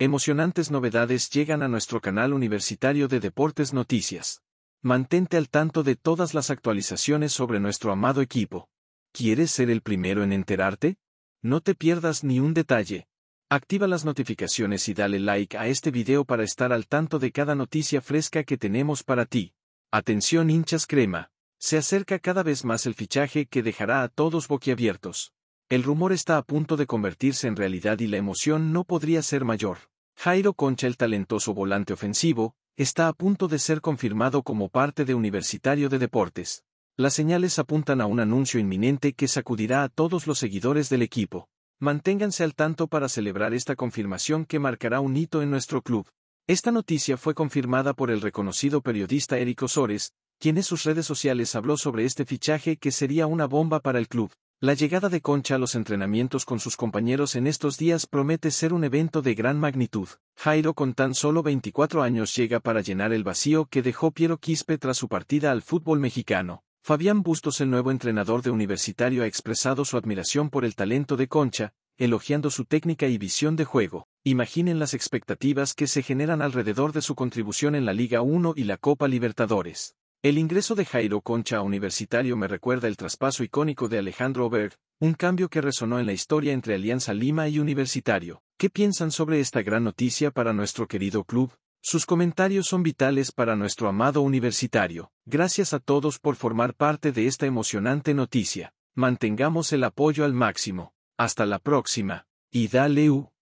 Emocionantes novedades llegan a nuestro canal universitario de Deportes Noticias. Mantente al tanto de todas las actualizaciones sobre nuestro amado equipo. ¿Quieres ser el primero en enterarte? No te pierdas ni un detalle. Activa las notificaciones y dale like a este video para estar al tanto de cada noticia fresca que tenemos para ti. Atención hinchas crema. Se acerca cada vez más el fichaje que dejará a todos boquiabiertos. El rumor está a punto de convertirse en realidad y la emoción no podría ser mayor. Jairo Concha, el talentoso volante ofensivo, está a punto de ser confirmado como parte de Universitario de Deportes. Las señales apuntan a un anuncio inminente que sacudirá a todos los seguidores del equipo. Manténganse al tanto para celebrar esta confirmación que marcará un hito en nuestro club. Esta noticia fue confirmada por el reconocido periodista Eric Osores, quien en sus redes sociales habló sobre este fichaje que sería una bomba para el club. La llegada de Concha a los entrenamientos con sus compañeros en estos días promete ser un evento de gran magnitud. Jairo con tan solo 24 años llega para llenar el vacío que dejó Piero Quispe tras su partida al fútbol mexicano. Fabián Bustos el nuevo entrenador de Universitario ha expresado su admiración por el talento de Concha, elogiando su técnica y visión de juego. Imaginen las expectativas que se generan alrededor de su contribución en la Liga 1 y la Copa Libertadores. El ingreso de Jairo Concha a Universitario me recuerda el traspaso icónico de Alejandro Oberg, un cambio que resonó en la historia entre Alianza Lima y Universitario. ¿Qué piensan sobre esta gran noticia para nuestro querido club? Sus comentarios son vitales para nuestro amado universitario. Gracias a todos por formar parte de esta emocionante noticia. Mantengamos el apoyo al máximo. Hasta la próxima. Y dale U.